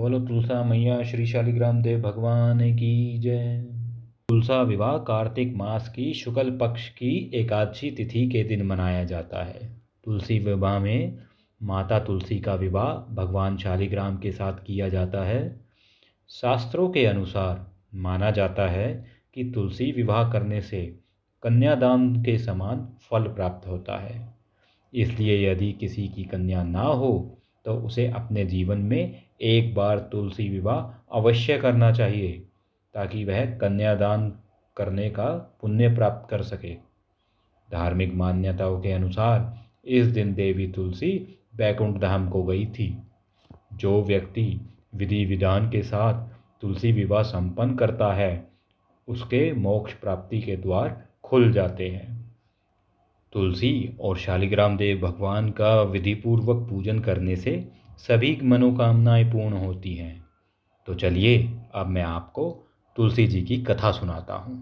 बोलो तुलसा मैया श्री शालिग्राम देव भगवान की जय तुलसा विवाह कार्तिक मास की शुक्ल पक्ष की एकादशी तिथि के दिन मनाया जाता है तुलसी विवाह में माता तुलसी का विवाह भगवान शालिग्राम के साथ किया जाता है शास्त्रों के अनुसार माना जाता है कि तुलसी विवाह करने से कन्यादान के समान फल प्राप्त होता है इसलिए यदि किसी की कन्या ना हो तो उसे अपने जीवन में एक बार तुलसी विवाह अवश्य करना चाहिए ताकि वह कन्यादान करने का पुण्य प्राप्त कर सके धार्मिक मान्यताओं के अनुसार इस दिन देवी तुलसी बैकुंठ धाम को गई थी जो व्यक्ति विधि विधान के साथ तुलसी विवाह संपन्न करता है उसके मोक्ष प्राप्ति के द्वार खुल जाते हैं तुलसी और शालिग्राम देव भगवान का विधिपूर्वक पूजन करने से सभी मनोकामनाएं पूर्ण होती हैं तो चलिए अब मैं आपको तुलसी जी की कथा सुनाता हूँ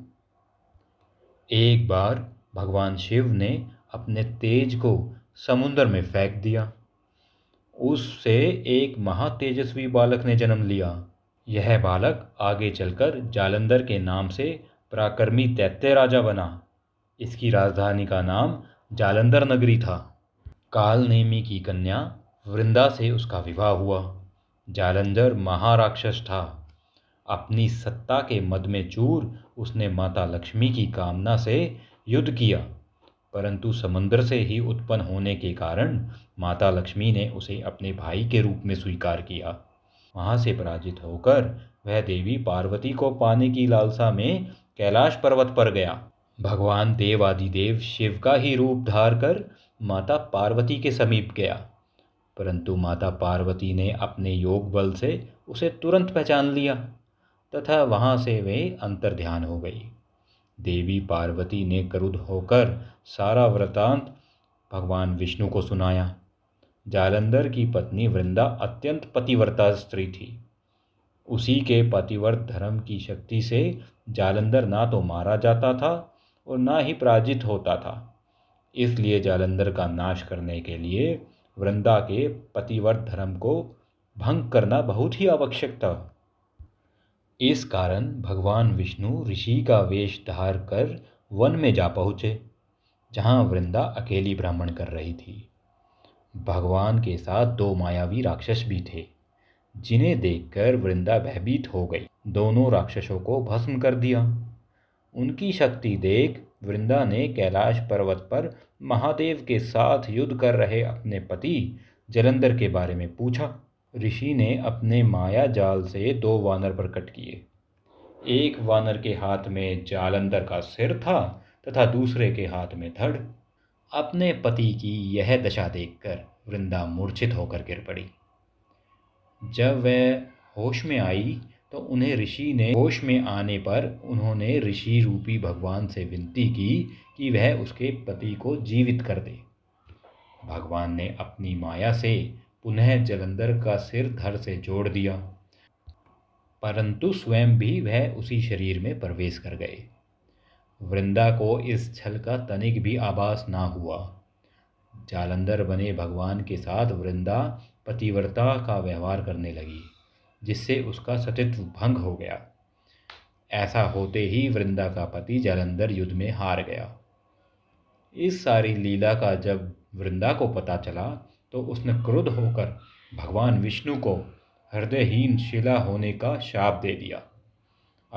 एक बार भगवान शिव ने अपने तेज को समुद्र में फेंक दिया उससे एक महातेजस्वी बालक ने जन्म लिया यह बालक आगे चलकर जालंधर के नाम से पराक्रमी तैत्य राजा बना इसकी राजधानी का नाम जालंधर नगरी था कालनेमी की कन्या वृंदा से उसका विवाह हुआ जालंधर महाराक्षस था अपनी सत्ता के मद में चूर उसने माता लक्ष्मी की कामना से युद्ध किया परंतु समंदर से ही उत्पन्न होने के कारण माता लक्ष्मी ने उसे अपने भाई के रूप में स्वीकार किया वहाँ से पराजित होकर वह देवी पार्वती को पाने की लालसा में कैलाश पर्वत पर गया भगवान देव देव शिव का ही रूप धार कर माता पार्वती के समीप गया परंतु माता पार्वती ने अपने योग बल से उसे तुरंत पहचान लिया तथा वहाँ से वे अंतर ध्यान हो गई देवी पार्वती ने करुद होकर सारा वृतांत भगवान विष्णु को सुनाया जालंधर की पत्नी वृंदा अत्यंत पतिव्रता स्त्री थी उसी के पतिव्रत धर्म की शक्ति से जालंधर ना तो मारा जाता था और ना ही पराजित होता था इसलिए जालंधर का नाश करने के लिए वृंदा के पतिव्रत धर्म को भंग करना बहुत ही आवश्यक था इस कारण भगवान विष्णु ऋषि का वेश धार कर वन में जा पहुँचे जहाँ वृंदा अकेली ब्राह्मण कर रही थी भगवान के साथ दो मायावी राक्षस भी थे जिन्हें देखकर वृंदा भयभीत हो गई दोनों राक्षसों को भस्म कर दिया उनकी शक्ति देख वृंदा ने कैलाश पर्वत पर महादेव के साथ युद्ध कर रहे अपने पति जलंधर के बारे में पूछा ऋषि ने अपने माया जाल से दो वानर प्रकट किए एक वानर के हाथ में जालंधर का सिर था तथा दूसरे के हाथ में धड़ अपने पति की यह दशा देखकर वृंदा मूर्छित होकर गिर पड़ी जब वह होश में आई तो उन्हें ऋषि ने होश में आने पर उन्होंने ऋषि रूपी भगवान से विनती की कि वह उसके पति को जीवित कर दे भगवान ने अपनी माया से पुनः जलंधर का सिर धर से जोड़ दिया परंतु स्वयं भी वह उसी शरीर में प्रवेश कर गए वृंदा को इस छल का तनिक भी आभास ना हुआ जालंधर बने भगवान के साथ वृंदा पतिव्रता का व्यवहार करने लगी जिससे उसका सतित्व भंग हो गया ऐसा होते ही वृंदा का पति जालंधर युद्ध में हार गया इस सारी लीला का जब वृंदा को पता चला तो उसने क्रुद्ध होकर भगवान विष्णु को हृदयहीन शिला होने का शाप दे दिया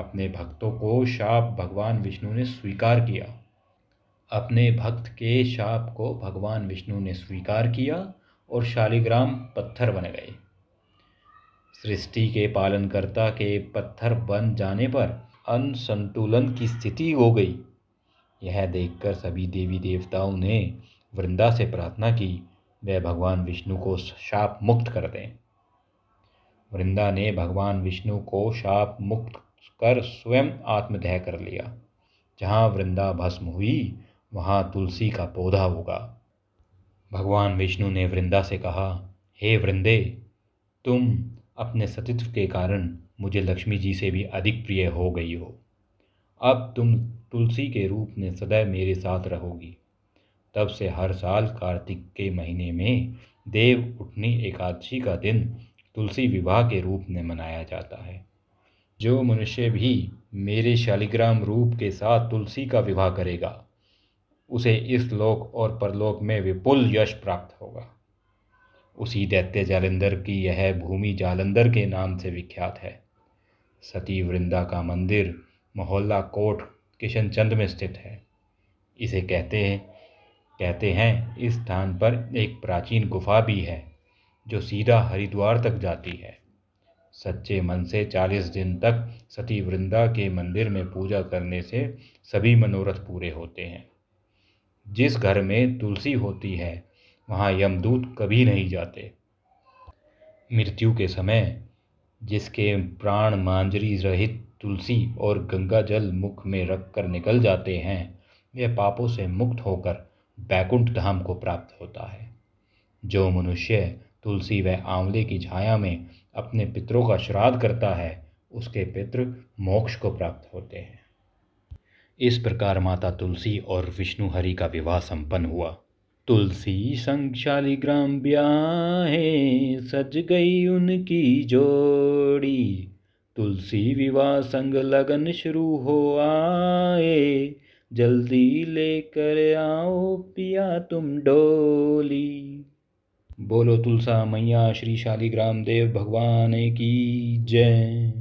अपने भक्तों को शाप भगवान विष्णु ने स्वीकार किया अपने भक्त के शाप को भगवान विष्णु ने स्वीकार किया और शालिग्राम पत्थर बन गए सृष्टि के पालनकर्ता के पत्थर बन जाने पर अनसंतुलन की स्थिति हो गई यह देखकर सभी देवी देवताओं ने वृंदा से प्रार्थना की वह भगवान विष्णु को शाप मुक्त कर दें वृंदा ने भगवान विष्णु को शाप मुक्त कर स्वयं आत्मदह कर लिया जहाँ वृंदा भस्म हुई वहाँ तुलसी का पौधा होगा भगवान विष्णु ने वृंदा से कहा हे वृंदे तुम अपने सतीत्व के कारण मुझे लक्ष्मी जी से भी अधिक प्रिय हो गई हो अब तुम तुलसी के रूप में सदैव मेरे साथ रहोगी तब से हर साल कार्तिक के महीने में देव उठनी एकादशी का दिन तुलसी विवाह के रूप में मनाया जाता है जो मनुष्य भी मेरे शालिग्राम रूप के साथ तुलसी का विवाह करेगा उसे इस लोक और परलोक में विपुल यश प्राप्त होगा उसी दैत्य जालंधर की यह भूमि जालंधर के नाम से विख्यात है सती वृंदा का मंदिर मोहल्ला कोट किशनचंद में स्थित है इसे कहते हैं कहते हैं इस स्थान पर एक प्राचीन गुफा भी है जो सीधा हरिद्वार तक जाती है सच्चे मन से चालीस दिन तक सती वृंदा के मंदिर में पूजा करने से सभी मनोरथ पूरे होते हैं जिस घर में तुलसी होती है वहाँ यमदूत कभी नहीं जाते मृत्यु के समय जिसके प्राण मांजरी रहित तुलसी और गंगा जल मुख में रखकर निकल जाते हैं वह पापों से मुक्त होकर बैकुंठ धाम को प्राप्त होता है जो मनुष्य तुलसी व आंवले की छाया में अपने पितरों का श्राद्ध करता है उसके पितृ मोक्ष को प्राप्त होते हैं इस प्रकार माता तुलसी और विष्णु हरि का विवाह संपन्न हुआ तुलसी शालिग्राम ब्याहे सज गई उनकी जोड़ी तुलसी विवाह संग लगन शुरू हो आए जल्दी लेकर आओ पिया तुम डोली बोलो तुलसा मैया श्री शालिग्राम देव भगवान की जय